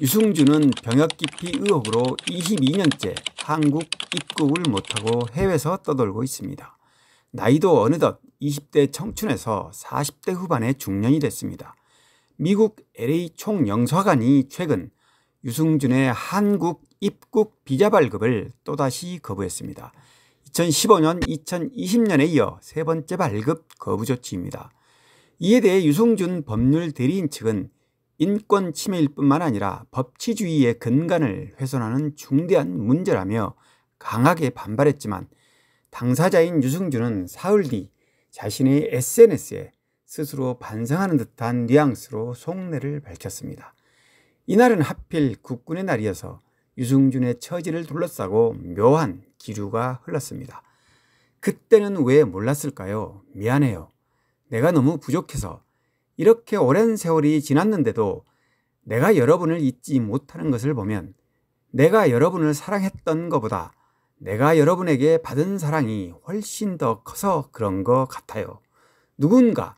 유승준은 병역 기피 의혹으로 22년째 한국 입국을 못하고 해외에서 떠돌고 있습니다. 나이도 어느덧 20대 청춘에서 40대 후반의 중년이 됐습니다. 미국 LA 총영사관이 최근 유승준의 한국 입국 비자 발급을 또다시 거부했습니다. 2015년, 2020년에 이어 세 번째 발급 거부 조치입니다. 이에 대해 유승준 법률 대리인 측은 인권 침해일 뿐만 아니라 법치주의의 근간을 훼손하는 중대한 문제라며 강하게 반발했지만 당사자인 유승준은 사흘 뒤 자신의 SNS에 스스로 반성하는 듯한 뉘앙스로 속내를 밝혔습니다. 이날은 하필 국군의 날이어서 유승준의 처지를 둘러싸고 묘한 기류가 흘렀습니다. 그때는 왜 몰랐을까요? 미안해요. 내가 너무 부족해서 이렇게 오랜 세월이 지났는데도 내가 여러분을 잊지 못하는 것을 보면 내가 여러분을 사랑했던 것보다 내가 여러분에게 받은 사랑이 훨씬 더 커서 그런 것 같아요. 누군가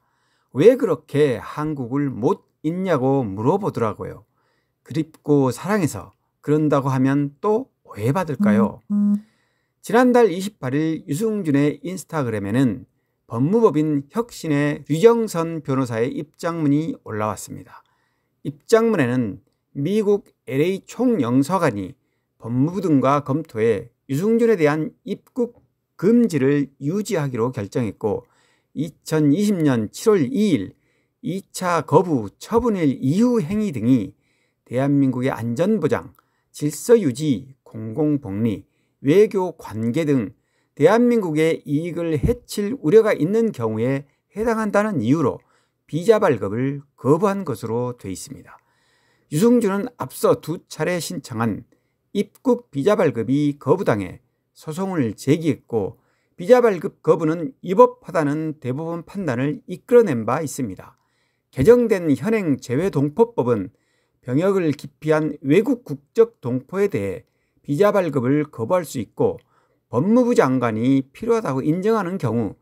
왜 그렇게 한국을 못잊냐고 물어보더라고요. 그립고 사랑해서 그런다고 하면 또 오해받을까요? 음, 음. 지난달 28일 유승준의 인스타그램에는 법무법인 혁신의 유정선 변호사의 입장문이 올라왔습니다. 입장문에는 미국 LA 총영사관이 법무부 등과 검토해 유승준에 대한 입국 금지를 유지하기로 결정했고 2020년 7월 2일 2차 거부 처분일 이후 행위 등이 대한민국의 안전보장, 질서유지, 공공복리, 외교 관계 등 대한민국의 이익을 해칠 우려가 있는 경우에 해당한다는 이유로 비자 발급을 거부한 것으로 돼 있습니다. 유승준은 앞서 두 차례 신청한 입국 비자 발급이 거부당해 소송을 제기했고 비자 발급 거부는 위법하다는 대법원 판단을 이끌어낸 바 있습니다. 개정된 현행 재외동포법은 병역을 기피한 외국 국적 동포에 대해 비자 발급을 거부할 수 있고 법무부 장관이 필요하다고 인정하는 경우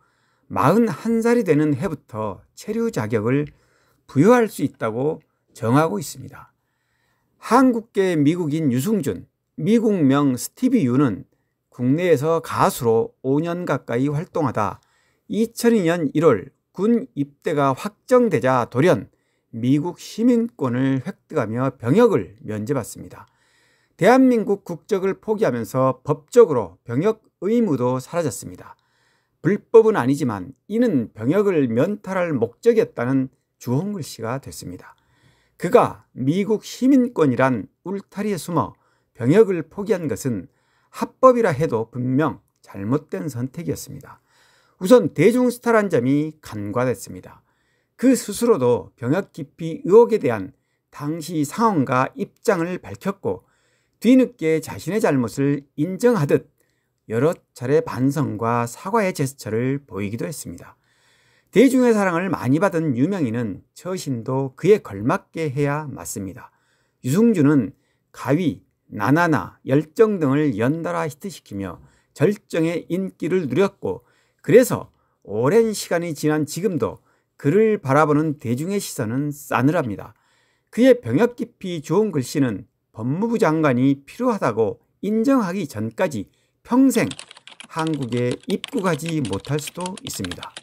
41살이 되는 해부터 체류 자격을 부여할 수 있다고 정하고 있습니다. 한국계 미국인 유승준, 미국명 스티비 유는 국내에서 가수로 5년 가까이 활동하다 2002년 1월 군 입대가 확정되자 돌연 미국 시민권을 획득하며 병역을 면제받습니다. 대한민국 국적을 포기하면서 법적으로 병역 의무도 사라졌습니다. 불법은 아니지만 이는 병역을 면탈할 목적이었다는 주홍글 씨가 됐습니다. 그가 미국 시민권이란 울타리에 숨어 병역을 포기한 것은 합법이라 해도 분명 잘못된 선택이었습니다. 우선 대중스타란 점이 간과됐습니다. 그 스스로도 병역 기피 의혹에 대한 당시 상황과 입장을 밝혔고 뒤늦게 자신의 잘못을 인정하듯 여러 차례 반성과 사과의 제스처를 보이기도 했습니다. 대중의 사랑을 많이 받은 유명인은 처신도 그에 걸맞게 해야 맞습니다. 유승준은 가위, 나나나, 열정 등을 연달아 히트시키며 절정의 인기를 누렸고 그래서 오랜 시간이 지난 지금도 그를 바라보는 대중의 시선은 싸늘합니다. 그의 병역 깊이 좋은 글씨는 법무부 장관이 필요하다고 인정하기 전까지 평생 한국에 입국하지 못할 수도 있습니다.